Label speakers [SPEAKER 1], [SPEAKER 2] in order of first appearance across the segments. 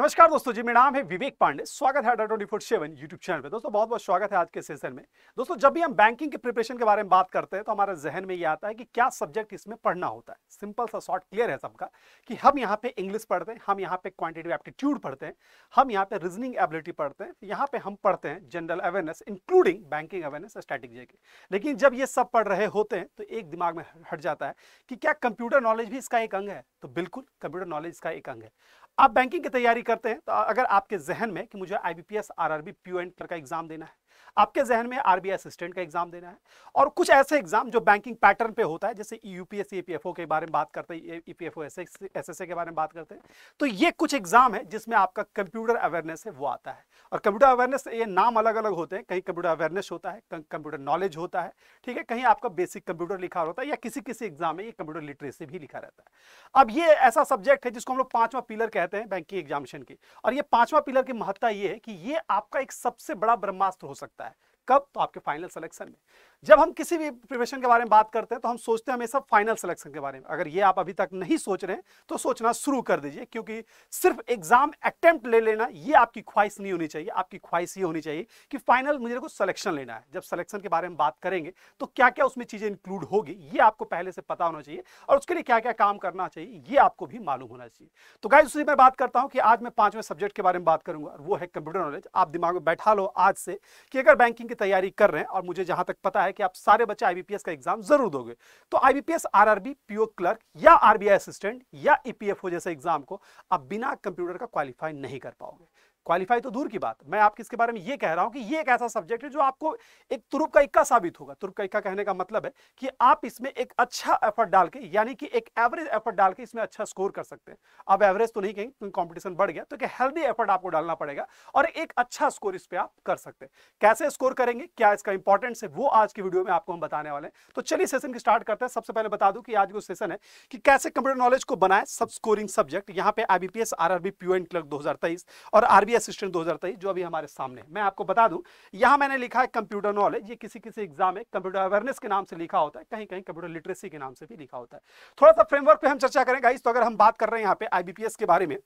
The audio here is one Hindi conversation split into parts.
[SPEAKER 1] नमस्कार दोस्तों जी मेरा नाम है विवेक पांडे स्वागत है twenty four seven YouTube channel पे दोस्तों बहुत बहुत स्वागत है आज के सेशन में दोस्तों जब भी हम बैंकिंग के प्रिपरेशन के बारे में बात करते हैं तो हमारे जहन में ये आता है कि क्या सब्जेक्ट इसमें पढ़ना होता है सिंपल सा शॉर्ट क्लियर है सबका कि हम यहाँ पे इंग्लिश पढ़ते हैं हम यहाँ पे क्वान्टिटिव एप्टीट्यूड पढ़ते हैं हम यहाँ पे रीजनिंग एबिलिटी पढ़ते हैं यहाँ पे हम पढ़ते हैं general awareness including banking awareness strategy की लेकिन जब ये सब पढ़ रहे होते हैं तो एक दिमाग में हट जाता है कि क्या कंप्यूटर नॉलेज भी इसका एक अंग है तो बिल्कुल कंप्यूटर नॉलेज इसका एक अंग है आप बैंकिंग की तैयारी करते हैं तो अगर आपके जहन में कि मुझे I B P S R R B PO and का एग्जाम देना है आपके जहन में आरबीआई असिस्टेंट का एग्जाम देना है और कुछ ऐसे एग्जाम जो बैंकिंग पैटर्न पे होता है जैसे यूपीएससी e ईपीएफओ e के बारे में बात करते हैं ईपीएफओ e एसएसए के बारे में बात करते हैं तो ये कुछ एग्जाम है जिसमें आपका कंप्यूटर अवेयरनेस है वो आता है और कंप्यूटर अवेयरनेस ये नाम अलग अलग होते हैं कहीं कंप्यूटर अवेयरनेस होता है कंप्यूटर नॉलेज होता है ठीक है कहीं आपका बेसिक कंप्यूटर लिखा होता है या किसी किसी एग्जाम में ये कंप्यूटर लिटरेसी भी लिखा रहता है अब ये ऐसा सब्जेक्ट है जिसको हम लोग पांचवा पिलर कहते हैं बैंकिंग एग्जामिशन की और ये पांचवा पिलर की महत्ता ये है कि ये आपका एक सबसे बड़ा ब्रह्मास्त्र हो सकता है कब तो आपके फाइनल सिलेक्शन में जब हम किसी भी प्रिपरेशन के बारे में बात करते हैं तो हम सोचते हैं हमेशा फाइनल सिलेक्शन के बारे में अगर ये आप अभी तक नहीं सोच रहे हैं तो सोचना शुरू कर दीजिए क्योंकि सिर्फ एग्जाम अटेम्प्ट ले लेना ये आपकी ख्वाहिश नहीं होनी चाहिए आपकी ख्वाहिश ये होनी चाहिए कि फाइनल मुझे कुछ सिलेक्शन लेना है जब सिलेक्शन के बारे में बात करेंगे तो क्या क्या उसमें चीज़ें इंक्लूड होगी ये आपको पहले से पता होना चाहिए और उसके लिए क्या क्या काम करना चाहिए ये आपको भी मालूम होना चाहिए तो गाय उसी मैं बात करता हूँ कि आज मैं पाँचवें सब्जेक्ट के बारे में बात करूँगा वो है कंप्यूटर नॉलेज आप दिमाग में बैठा लो आज से कि अगर बैंकिंग की तैयारी कर रहे हैं और मुझे जहाँ तक पता है है कि आप सारे बच्चे आईबीपीएस का एग्जाम जरूर दोगे तो आईबीपीएस आरआरबी पीओ क्लर्क या आरबीआई असिस्टेंट या ईपीएफओ e जैसे एग्जाम को आप बिना कंप्यूटर का क्वालिफाई नहीं कर पाओगे क्वालिफाई तो दूर की बात मैं आपके इसके बारे में ये कह रहा हूँ कि ये एक ऐसा सब्जेक्ट है जो आपको एक तुरुप का इक्का साबित होगा तुरुप का इक्का कहने का मतलब है कि आप इसमें एक अच्छा एफर्ट डाल के यानी कि एक एवरेज एफर्ट डाल के इसमें अच्छा स्कोर कर सकते हैं अब एवरेज तो नहीं कहेंगे क्योंकि कॉम्पिटिशन बढ़ गया तो एक हेल्दी एफर्ट आपको डालना पड़ेगा और एक अच्छा स्कोर इस पर आप कर सकते हैं कैसे स्कोर करेंगे क्या इसका इंपॉर्टेंस है वो आज की वीडियो में आपको हम बताने वाले हैं तो चलिए सेशन की स्टार्ट करते हैं सबसे पहले बता दू कि आज जो सेशन है कि कैसे कंप्यूटर नॉलेज को बनाए सब स्कोरिंग सब्जेक्ट यहाँ पे IBPS RRB PO and clerk तेईस और आरबीएस असिस्टेंट तेईस जो अभी हमारे सामने मैं आपको बता दूं यहां मैंने लिखा है कंप्यूटर नॉलेज ये किसी किसी एग्जाम में कंप्यूटर अवेयरनेस के नाम से लिखा होता है कहीं कहीं कंप्यूटर लिटरेसी के नाम से भी लिखा होता है थोड़ा सा फ्रेमवर्क पे हम चर्चा करें गाइस तो अगर हम बात कर रहे हैं यहाँ पे आईबीपीएस के बारे में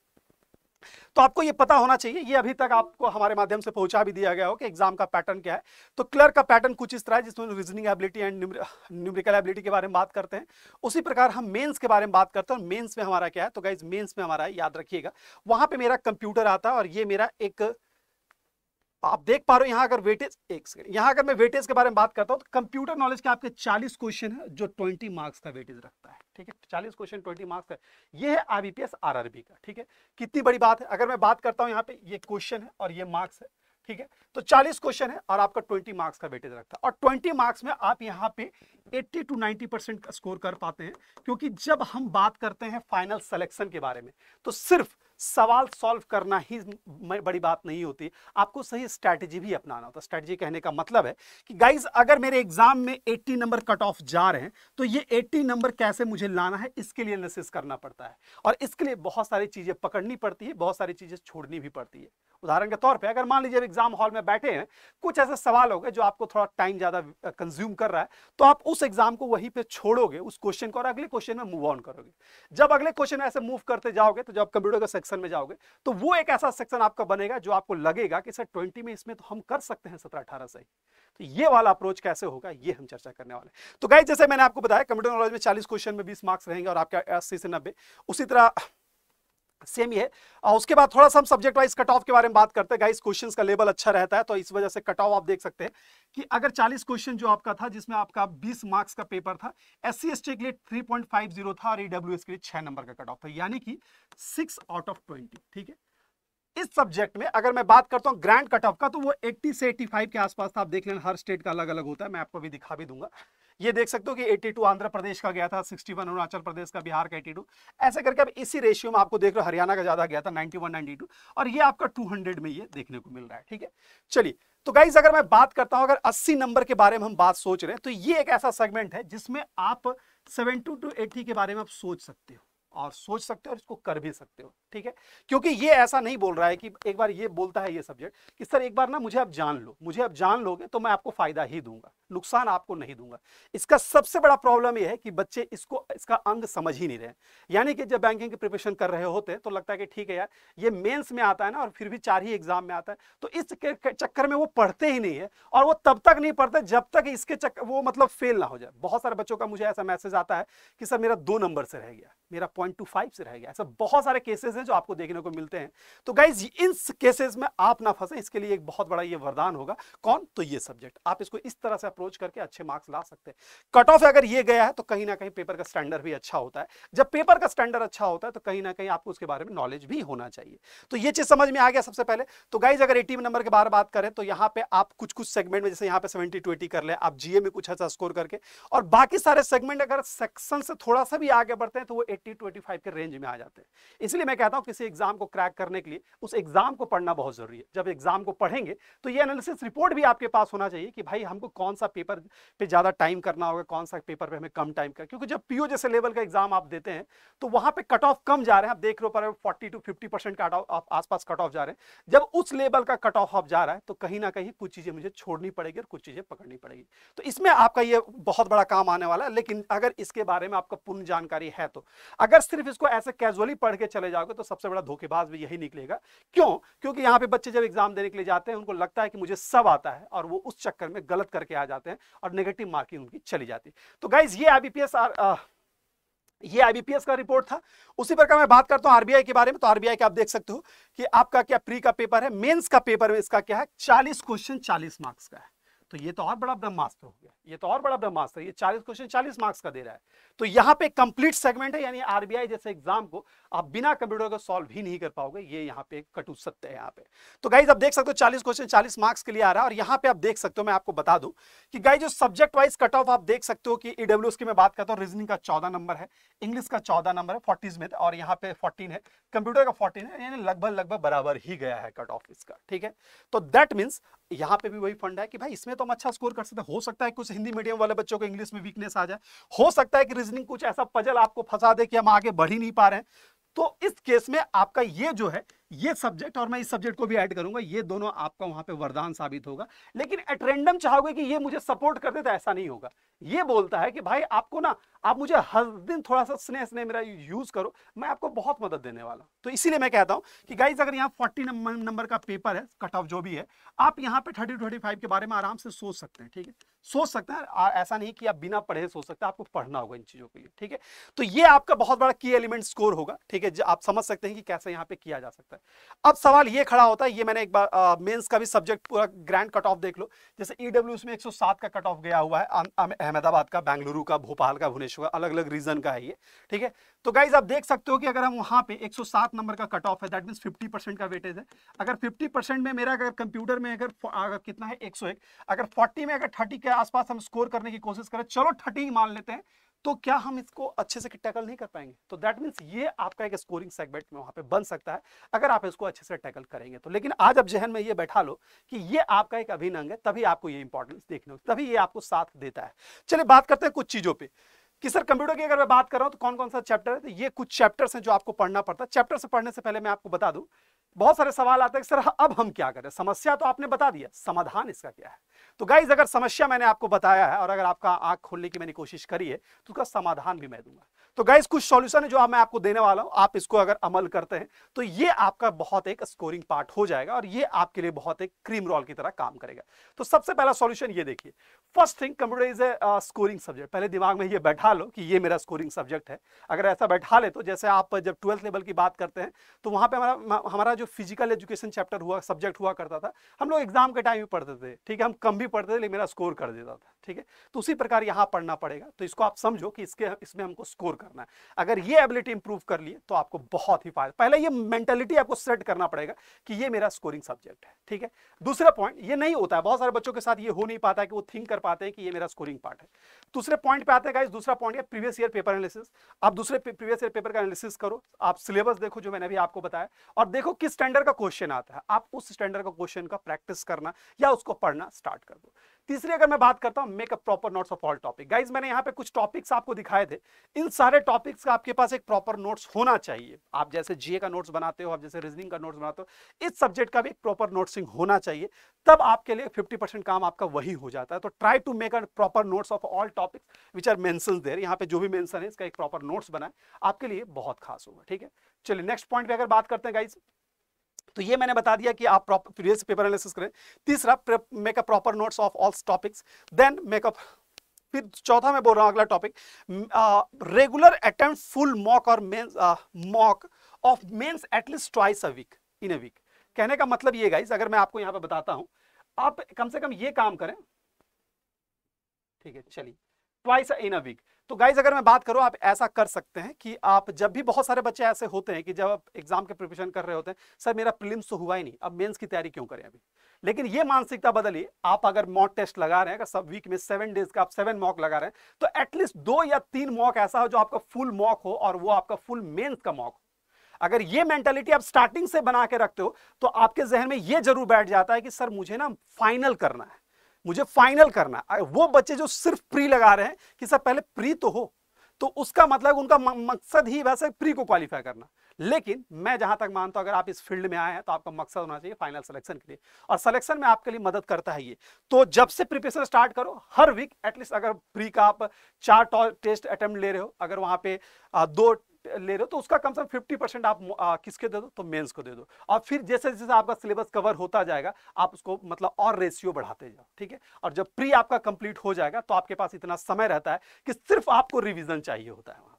[SPEAKER 1] तो आपको ये पता होना चाहिए ये अभी तक आपको हमारे माध्यम से पहुंचा भी दिया गया हो कि एग्जाम का पैटर्न क्या है तो क्लर्क का पैटर्न कुछ इस तरह है जिसमें reasoning ability and numerical ability के बारे में बात करते हैं उसी प्रकार हम मेन्स के बारे में बात करते हैं और मेन्स में हमारा क्या है तो गाइज मेन्स में हमारा याद रखिएगा वहां पर मेरा कंप्यूटर आता है और ये मेरा एक आप देख पा रहे हो यहाँ अगर वेटेज एक सेकंड यहाँ अगर मैं वेटेज के बारे में बात करता हूँ तो कंप्यूटर नॉलेज के आपके 40 क्वेश्चन है जो 20 मार्क्स का वेटेज रखता है ठीक है 40 क्वेश्चन 20 मार्क्स का ये है आईबीपीएस आरआरबी का ठीक है कितनी बड़ी बात है अगर मैं बात करता हूँ यहाँ पे ये क्वेश्चन है और ये मार्क्स है ठीक है तो चालीस क्वेश्चन है और आपका ट्वेंटी मार्क्स का वेटेज रखता है और ट्वेंटी मार्क्स में आप यहाँ पे एट्टी टू नाइनटी परसेंट का स्कोर कर पाते हैं क्योंकि जब हम बात करते हैं फाइनल सेलेक्शन के बारे में तो सिर्फ सवाल सॉल्व करना ही बड़ी बात नहीं होती आपको सही स्ट्रैटेजी भी अपनाना होता है स्ट्रैटेजी कहने का मतलब है कि गाइज अगर मेरे एग्जाम में 80 नंबर कट ऑफ जा रहे हैं तो ये 80 नंबर कैसे मुझे लाना है इसके लिए एनालिसिस करना पड़ता है और इसके लिए बहुत सारी चीज़ें पकड़नी पड़ती है बहुत सारी चीज़ें छोड़नी भी पड़ती है उदाहरण के तौर पे अगर मान लीजिए एग्जाम हॉल में बैठे हैं कुछ ऐसे सवाल हो गए जो आपको थोड़ा टाइम ज़्यादा कंज्यूम कर रहा है तो आप उस एग्जाम को वहीं पे छोड़ोगे उस क्वेश्चन को और अगले क्वेश्चन में मूव ऑन करोगे जब अगले क्वेश्चन ऐसे मूव करते जाओगे तो जब कंप्यूटर का सेक्शन में जाओगे तो वो एक ऐसा सेक्शन आपका बनेगा जो आपको लगेगा कि सर ट्वेंटी में इसमें तो हम कर सकते हैं सत्रह अठारह से तो ये वाला अप्रोच कैसे होगा ये हम चर्चा करने वाले तो गाइज जैसे मैंने आपको बताया कंप्यूटर नॉलेज में चालीस क्वेश्चन में बीस मार्क्स रहेंगे और आपके अस्सी से नब्बे उसी तरह सेम ही है और उसके बाद थोड़ा सा हम सब्जेक्ट वाइज कट ऑफ के बारे में बात करते हैं गाइस क्वेश्चंस का लेवल अच्छा रहता है तो इस वजह से कट ऑफ आप देख सकते हैं कि अगर 40 क्वेश्चन जो आपका था जिसमें आपका 20 मार्क्स का पेपर था एस सी के लिए 3.50 था और ईडब्ल्यू e के लिए छह नंबर का कट ऑफ था यानी कि सिक्स आउट ऑफ ट्वेंटी ठीक है इस सब्जेक्ट में अगर मैं बात करता हूँ ग्रैंड कट ऑफ का तो वो 80 से 85 के आसपास था आप देख लेना हर स्टेट का अलग अलग होता है मैं आपको भी दिखा भी दूंगा ये देख सकते हो कि 82 आंध्र प्रदेश का गया था 61 अरुणाचल प्रदेश का बिहार का 82 ऐसे करके अब इसी रेशियो में आपको देख रहे हो हरियाणा का ज्यादा गया था 91 92 और ये आपका 200 में ये देखने को मिल रहा है ठीक है चलिए तो गाइज अगर मैं बात करता हूं अगर 80 नंबर के बारे में हम बात सोच रहे हैं तो ये एक ऐसा सेगमेंट है जिसमें आप सेवन टू टू एट्टी के बारे में आप सोच सकते हो और सोच सकते हो और इसको कर भी सकते हो ठीक है क्योंकि ये ऐसा नहीं बोल रहा है कि एक बार ये बोलता है ये सब्जेक्ट कि सर एक बार ना मुझे आप जान लो मुझे आप जान लोगे तो मैं आपको फायदा ही दूंगा नुकसान आपको नहीं दूंगा इसका सबसे बड़ा प्रॉब्लम यह है कि बच्चे इसको इसका अंग समझ ही नहीं रहे यानी कि जब बैंकिंग की प्रिपरेशन कर रहे होते तो लगता है कि ठीक है यार ये मेन्स में आता है ना और फिर भी चार ही एग्जाम में आता है तो इस चक्कर में वो पढ़ते ही नहीं है और वो तब तक नहीं पढ़ते जब तक इसके चक्कर वो मतलब फेल ना हो जाए बहुत सारे बच्चों का मुझे ऐसा मैसेज आता है कि सर मेरा दो नंबर से रह गया मेरा पॉइंट से रह गया ऐसा बहुत सारे केसेस हैं हैं जो आपको देखने को मिलते हैं तो गाइज इन केसेस में आप ना फंसे इसके लिए एक बहुत बड़ा ये वरदान होगा कौन तो ये सब्जेक्ट आप इसको इस तरह से अप्रोच करके अच्छे मार्क्स ला सकते हैं कट ऑफ अगर ये गया है तो कहीं ना कहीं पेपर का स्टैंडर्ड भी अच्छा होता है जब पेपर का स्टैंडर्ड अच्छा होता है तो कहीं ना कहीं आपको उसके बारे में नॉलेज भी होना चाहिए तो ये चीज समझ में आ गया सबसे पहले तो गाइज अगर एटी नंबर के बारे में बात करें तो यहाँ पे आप कुछ कुछ सेगमेंट में जैसे यहाँ पे सेवेंटी टू एटी कर ले आप जीए में कुछ अच्छा स्कोर करके और बाकी सारे सेगमेंट अगर सेक्शन से थोड़ा सा भी आगे बढ़ते हैं तो वो एट्टी टू एटी फाइव के रेंज में आ जाते हैं इसलिए मैं कहता जाता हूँ किसी एग्ज़ाम को क्रैक करने के लिए उस एग्ज़ाम को पढ़ना बहुत ज़रूरी है जब एग्ज़ाम को पढ़ेंगे तो ये एनालिसिस रिपोर्ट भी आपके पास होना चाहिए कि भाई हमको कौन सा पेपर पे ज़्यादा टाइम करना होगा कौन सा पेपर पे हमें कम टाइम करना क्योंकि जब पी जैसे लेवल का एग्ज़ाम आप देते हैं तो वहाँ पर कट ऑफ कम जा रहे हैं आप देख रहे हो पर forty two fifty percent cut off आसपास कट ऑफ जा रहे हैं जब उस लेवल का कट ऑफ आप जा रहा है तो कहीं ना कहीं कुछ चीज़ें मुझे छोड़नी पड़ेगी और कुछ चीज़ें पकड़नी पड़ेगी तो इसमें आपका ये बहुत बड़ा काम आने वाला है लेकिन अगर इसके बारे में आपका पूर्ण जानकारी है तो अगर सिर्फ इसको ऐसे कैजुअली पढ़ के चले जाओगे तो तो सबसे बड़ा धोखेबाज भी यही निकलेगा क्यों क्योंकि यहाँ पे बच्चे जब एग्जाम देने के लिए जाते हैं उनको लगता है कि मुझे सब आता है और वो उस चक्कर में गलत करके आ जाते हैं और नेगेटिव मार्किंग उनकी चली जाती है तो गाइज ये आईबीपीएस ये आईबीपीएस का रिपोर्ट था उसी प्रकार मैं बात करता हूँ आरबीआई के बारे में तो आरबीआई के आप देख सकते हो कि आपका क्या प्री का पेपर है मेंस का पेपर में इसका क्या है 40 क्वेश्चन 40 मार्क्स का है तो ये तो और बड़ा ब्रह्मास्त्र हो गया ये तो और बड़ा ब्रह्मास्त्र ये चालीस क्वेश्चन चालीस मार्क्स का दे रहा है तो यहाँ पे कंप्लीट सेगमेंट है यानी आरबीआई जैसे एग्जाम को आप बिना कंप्यूटर का सॉल्व ही नहीं कर पाओगे ये यहाँ पे कटु सत्य है यहाँ पे तो गाइज आप देख सकते हो चालीस क्वेश्चन चालीस मार्क्स के लिए आ रहा है और यहाँ पे आप देख सकते हो मैं आपको बता दू की गाई जो सब्जेक्ट वाइज कट ऑफ आप देख सकते हो कि ईडब्ल्यू की मैं बात करता हूँ रीजनिंग का चौदह नंबर है इंग्लिश का चौदह नंबर है फोर्टीज में और यहाँ पे फोर्टीन है कंप्यूटर का फोर्टीन है यानी लगभग लगभग बराबर ही गया है कट ऑफ इसका ठीक है तो दैट मीन्स यहाँ पे भी वही फंड है कि भाई इसमें तो तो हम अच्छा स्कोर कर सकते हैं हो सकता है कुछ हिंदी मीडियम वाले बच्चों को इंग्लिश में वीकनेस आ जाए हो सकता है कि रीजनिंग कुछ ऐसा पजल आपको फंसा दे कि हम आगे बढ़ ही नहीं पा रहे हैं तो इस केस में आपका ये जो है ये सब्जेक्ट और मैं इस सब्जेक्ट को भी ऐड करूंगा ये दोनों आपका वहां पे वरदान साबित होगा लेकिन एटरेंडम चाहोगे कि ये मुझे सपोर्ट कर दे तो ऐसा नहीं होगा ये बोलता है कि भाई आपको ना आप मुझे हर दिन थोड़ा सा स्नेह स्नेह मेरा यूज करो मैं आपको बहुत मदद देने वाला तो इसीलिए मैं कहता हूं कि गाइज अगर यहाँ फोर्टी नंबर का पेपर है कट ऑफ जो भी है आप यहाँ पे थर्टी थर्टी फाइव के बारे में आराम से सोच सकते हैं ठीक है सोच सकते हैं ऐसा नहीं कि आप बिना पढ़े सोच सकते हैं आपको पढ़ना होगा इन चीज़ों के लिए ठीक है तो ये आपका बहुत बड़ा की एलिमेंट स्कोर होगा ठीक है आप समझ सकते हैं कि कैसे यहाँ पे किया जा सकता है अब सवाल ये खड़ा होता है ये मैंने एक बार मेंस का भी सब्जेक्ट पूरा ग्रैंड कट ऑफ देख लो जैसे ईडब्ल्यू e में 107 का कट ऑफ गया हुआ है अहमदाबाद का बेंगलुरु का भोपाल का भुवनेश्वर का अलग अलग रीजन का है ये ठीक है तो गाइज आप देख सकते हो कि अगर हम वहाँ पे 107 नंबर का कट ऑफ है दैट मीन्स 50 परसेंट का वेटेज है अगर 50 परसेंट में मेरा अगर कंप्यूटर में अगर अगर कितना है 101 अगर 40 में अगर 30 के आसपास हम स्कोर करने की कोशिश करें चलो 30 मान लेते हैं तो क्या हम इसको अच्छे से टैकल नहीं कर पाएंगे तो दैट मीन्स ये आपका एक स्कोरिंग सेगमेंट में वहाँ पे बन सकता है अगर आप इसको अच्छे से टैकल करेंगे तो लेकिन आज अब जहन में ये बैठा लो कि ये आपका एक अभिनंग है तभी आपको ये इंपॉर्टेंस देखने तभी ये आपको साथ देता है चलिए बात करते हैं कुछ चीज़ों पर कि सर कंप्यूटर की अगर मैं बात कर रहा हूँ तो कौन कौन सा चैप्टर है तो ये कुछ चैप्टर्स हैं जो आपको पढ़ना पड़ता है चैप्टर से पढ़ने से पहले मैं आपको बता दूँ बहुत सारे सवाल आते हैं सर अब हम क्या करें समस्या तो आपने बता दिया समाधान इसका क्या है तो गाइज अगर समस्या मैंने आपको बताया है और अगर आपका आँख खोलने की मैंने कोशिश करी है तो उसका समाधान भी मैं दूंगा तो गाइज कुछ सॉल्यूशन है जो मैं आपको देने वाला हूँ आप इसको अगर अमल करते हैं तो ये आपका बहुत एक स्कोरिंग पार्ट हो जाएगा और ये आपके लिए बहुत एक क्रीम रोल की तरह काम करेगा तो सबसे पहला सॉल्यूशन ये देखिए first thing computer is a scoring subject पहले दिमाग में ये बैठा लो कि ये मेरा स्कोरिंग सब्जेक्ट है अगर ऐसा बैठा ले तो जैसे आप जब ट्वेल्थ लेवल की बात करते हैं तो वहाँ पर हमारा हमारा जो फिजिकल एजुकेशन चैप्टर हुआ सब्जेक्ट हुआ करता था हम लोग एग्जाम के टाइम भी पढ़ते थे ठीक है हम कम भी पढ़ते थे लेकिन मेरा स्कोर कर देता था ठीक है तो उसी प्रकार यहां पढ़ना पड़ेगा तो इसको आप समझो कि इसके इसमें हमको स्कोर करना है अगर ये एबिलिटी इंप्रूव कर लिए तो आपको बहुत ही फायदा पहले ये मेंटेलिटी आपको सेट करना पड़ेगा कि ये मेरा स्कोरिंग सब्जेक्ट है ठीक है दूसरा पॉइंट ये नहीं होता है बहुत सारे बच्चों के साथ ये हो नहीं पाता है कि वो थिंक कर पाते हैं कि ये मेरा स्कोरिंग पार्ट है दूसरे पॉइंट पे आते हैं दूसरा पॉइंट है प्रीवियस ईयर पेपर एनालिसिस आप दूसरे प्रीवियस ईयर पेपर का एनालिसिस करो आप सिलेबस देखो जो मैंने अभी आपको बताया और देखो किस स्टैंडर्ड का क्वेश्चन आता है आप उस स्टैंडर्ड का क्वेश्चन का प्रैक्टिस करना या उसको पढ़ना स्टार्ट कर दो तीसरी अगर मैं बात करता हूं make a proper notes of all topic guys मैंने यहाँ पे कुछ टॉपिक्स आपको दिखाए थे इन सारे टॉपिक्स का आपके पास एक प्रॉपर नोट्स होना चाहिए आप जैसे जीए का नोट्स बनाते हो आप जैसे रीजनिंग का नोट्स बनाते हो इस सब्जेक्ट का भी एक प्रॉपर नोट्सिंग होना चाहिए तब आपके लिए फिफ्टी काम आपका वही हो जाता है तो try to make a proper notes of all topics which are mentioned there यहाँ पे जो भी मैंसन है इसका एक प्रॉपर नोट्स बनाए आपके लिए बहुत खास होगा ठीक है चलिए नेक्स्ट पॉइंट पर अगर बात करते हैं गाइज तो ये मैंने बता दिया कि आप प्रॉपर प्रीवियस पेपर एनालिसिस करें तीसरा make a proper notes of all topics then make up फिर चौथा मैं बोल रहा हूँ अगला topic regular attempt full mock और mains mock of mains at least twice a week in a week कहने का मतलब ये गाइस अगर मैं आपको यहाँ पर बताता हूँ आप कम से कम ये काम करें ठीक है चलिए ट्वाइस इन अ वीक तो गाइज अगर मैं बात करूं आप ऐसा कर सकते हैं कि आप जब भी बहुत सारे बच्चे ऐसे होते हैं कि जब आप एग्जाम के प्रिपरेशन कर रहे होते हैं सर मेरा प्रिलिम्स तो हुआ ही नहीं अब मेंस की तैयारी क्यों करें अभी लेकिन ये मानसिकता बदली आप अगर मॉक टेस्ट लगा रहे हैं अगर सब वीक में सेवन डेज का आप सेवन मॉक लगा रहे हैं तो एटलीस्ट दो या तीन मॉक ऐसा हो जो आपका फुल मॉक हो और वो आपका फुल मेन्स का मॉक अगर ये मेंटेलिटी आप स्टार्टिंग से बना के रखते हो तो आपके जहन में ये जरूर बैठ जाता है कि सर मुझे ना फाइनल करना है मुझे फाइनल करना वो बच्चे जो सिर्फ प्री लगा रहे हैं कि सर पहले प्री तो हो तो उसका मतलब उनका मकसद ही वैसे प्री को क्वालिफाई करना लेकिन मैं जहां तक मानता हूं अगर आप इस फील्ड में आए हैं तो आपका मकसद होना चाहिए फाइनल सिलेक्शन के लिए और सिलेक्शन में आपके लिए मदद करता है ये तो जब से प्रिपरेशन स्टार्ट करो हर वीक एटलीस्ट अगर प्री का आप चार टेस्ट अटेम्प्ट ले रहे हो अगर वहां पे दो ले रहे हो तो उसका कम से कम फिफ्टी परसेंट आप आ, किसके दे दो तो मेंस को दे दो और फिर जैसे जैसे आपका सिलेबस कवर होता जाएगा आप उसको मतलब और रेशियो बढ़ाते जाओ ठीक है और जब प्री आपका कंप्लीट हो जाएगा तो आपके पास इतना समय रहता है कि सिर्फ आपको रिविजन चाहिए होता है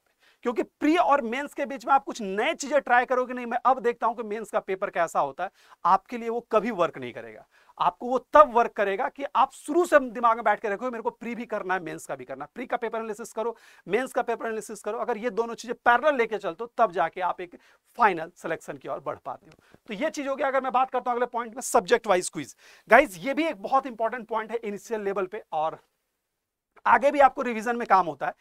[SPEAKER 1] क्योंकि प्री और मेंस के बीच में आप कुछ नए चीजें ट्राई करोगे नहीं मैं अब देखता हूं कि मेंस का पेपर कैसा होता है आपके लिए वो कभी वर्क नहीं करेगा आपको वो तब वर्क करेगा कि आप शुरू से दिमाग में बैठ के रखो मेरे को प्री भी करना है मेंस का भी करना प्री का पेपर एनालिसिस करो मेंस का पेपर एनालिसिस करो अगर ये दोनों चीजें पैरल लेके चलते हो तब जाके आप एक फाइनल सिलेक्शन की ओर बढ़ पाते हो तो ये चीज हो गया अगर मैं बात करता हूँ अगले पॉइंट में सब्जेक्ट वाइज क्विज गाइज ये भी एक बहुत इंपॉर्टेंट पॉइंट है इनिशियल लेवल पे और आगे भी आपको रिविजन में काम होता है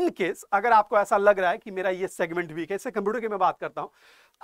[SPEAKER 1] इन केस अगर आपको ऐसा लग रहा है कि मेरा ये सेगमेंट वीक है इससे कंप्यूटर की मैं बात करता हूँ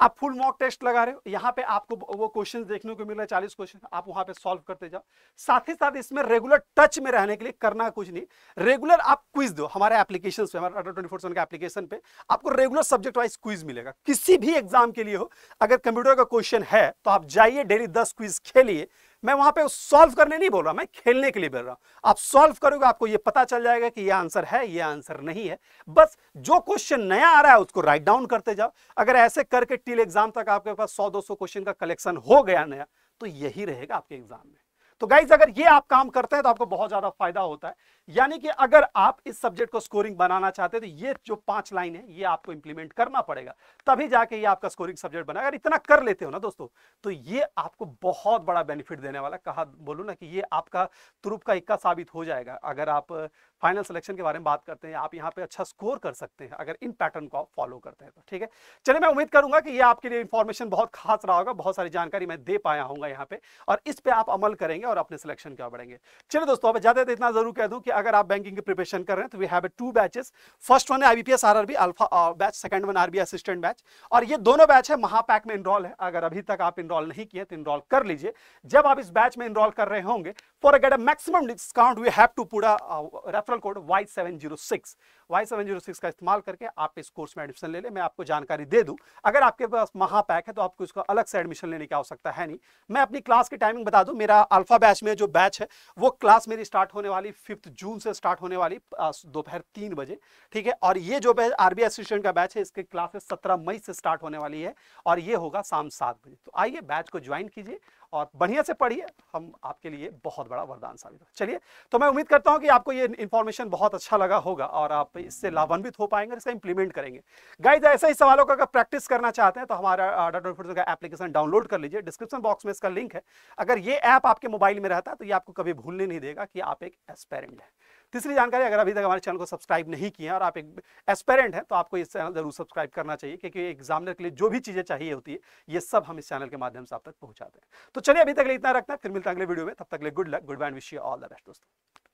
[SPEAKER 1] आप फुल मॉक टेस्ट लगा रहे हो यहाँ पे आपको वो क्वेश्चन देखने को मिल रहा है चालीस क्वेश्चन आप वहां पे सॉल्व करते जाओ साथ ही साथ इसमें रेगुलर टच में रहने के लिए करना कुछ नहीं रेगुलर आप क्विज दो हमारे एप्लीकेशन पे हमारे ट्वेंटी फोर के एप्लीकेशन पे आपको रेगुलर सब्जेक्ट वाइज क्विज मिलेगा किसी भी एग्जाम के लिए हो अगर कंप्यूटर का क्वेश्चन है तो आप जाइए डेली दस क्विज खेलिए मैं वहां पे सॉल्व करने नहीं बोल रहा मैं खेलने के लिए बोल रहा हूं आप सॉल्व करोगे आपको ये पता चल जाएगा कि ये आंसर है ये आंसर नहीं है बस जो क्वेश्चन नया आ रहा है उसको राइट डाउन करते जाओ अगर ऐसे करके टील एग्जाम तक आपके पास सौ दो क्वेश्चन का कलेक्शन हो गया नया तो यही रहेगा आपके एग्जाम में तो गाइज अगर ये आप काम करते हैं तो आपको बहुत ज्यादा फायदा होता है यानी कि अगर आप इस सब्जेक्ट को स्कोरिंग बनाना चाहते हैं तो ये जो पांच लाइन है ये आपको इंप्लीमेंट करना पड़ेगा तभी जाके ये आपका स्कोरिंग सब्जेक्ट बना अगर इतना कर लेते हो ना दोस्तों तो ये आपको बहुत बड़ा बेनिफिट देने वाला कहा बोलू ना कि ये आपका तुरुप का इक्का साबित हो जाएगा अगर आप फाइनल सिलेक्शन के बारे में बात करते हैं आप यहाँ पे अच्छा स्कोर कर सकते हैं अगर इन पैटर्न को आप फॉलो करते हैं तो ठीक है चलिए मैं उम्मीद करूंगा कि ये आपके लिए इन्फॉर्मेशन बहुत खास रहा होगा बहुत सारी जानकारी मैं दे पाया हूँ यहाँ पे और इस पर आप अमल करेंगे और अपने सिलेक्शन क्या बढ़ेंगे चलिए दोस्तों अब ज्यादा इतना जरूर कह दूँ कि अगर आप बैंकिंग की प्रिपेरेशन कर रहे हैं तो we have two batches first one है IBPS RRB alpha batch second one RB assistant batch और ये दोनों बैच है महापैक में इनरोल है अगर अभी तक आप इनरोल नहीं किए तो इनरोल कर लीजिए जब आप इस बैच में इनरोल कर रहे होंगे For a get a maximum discount, we have to put a, a uh, referral code Y706. Y seven zero six का इस्तेमाल करके आप इस कोर्स में एडमिशन ले लें मैं आपको जानकारी दे दूँ अगर आपके पास महापैक है तो आपको इसका अलग से एडमिशन लेने की आवश्यकता है नहीं मैं अपनी क्लास की टाइमिंग बता दूँ मेरा अल्फा बैच में जो बैच है वो क्लास मेरी स्टार्ट होने वाली फिफ्थ जून से स्टार्ट होने वाली दोपहर तीन बजे ठीक है और ये जो बैच आरबी असिस्टेंट का बैच है इसकी क्लासेस सत्रह मई से स्टार्ट होने वाली है और ये होगा शाम सात बजे तो आइए बैच को ज्वाइन कीजिए और बढ़िया से पढ़िए हम आपके लिए बहुत बड़ा वरदान साबित हो चलिए तो मैं उम्मीद करता हूँ कि आपको ये इन्फॉर्मेशन बहुत अच्छा लगा होगा और आप इससे लाभान्वित हो पाएंगे इसका इंप्लीमेंट करेंगे गाइज ऐसे ही सवालों का अगर प्रैक्टिस करना चाहते हैं तो हमारा डाटा का एप्लीकेशन डाउनलोड कर लीजिए डिस्क्रिप्शन बॉक्स में इसका लिंक है अगर ये ऐप आपके मोबाइल में रहता है तो ये आपको कभी भूलने नहीं देगा कि आप एक एस्पेरेंट है तीसरी जानकारी अगर अभी तक हमारे चैनल को सब्सक्राइब नहीं किया और आप एक एस्पेरेंट हैं तो आपको इस चैनल जरूर सब्सक्राइब करना चाहिए क्योंकि एग्जामिनर के लिए जो भी चीज़ें चाहिए होती है ये सब हम इस चैनल के माध्यम से आप तक पहुंचाते हैं तो चलिए अभी तक इतना रखना फिर मिलता है अगले वीडियो में तब तक good luck good band wish you all the best दोस्तों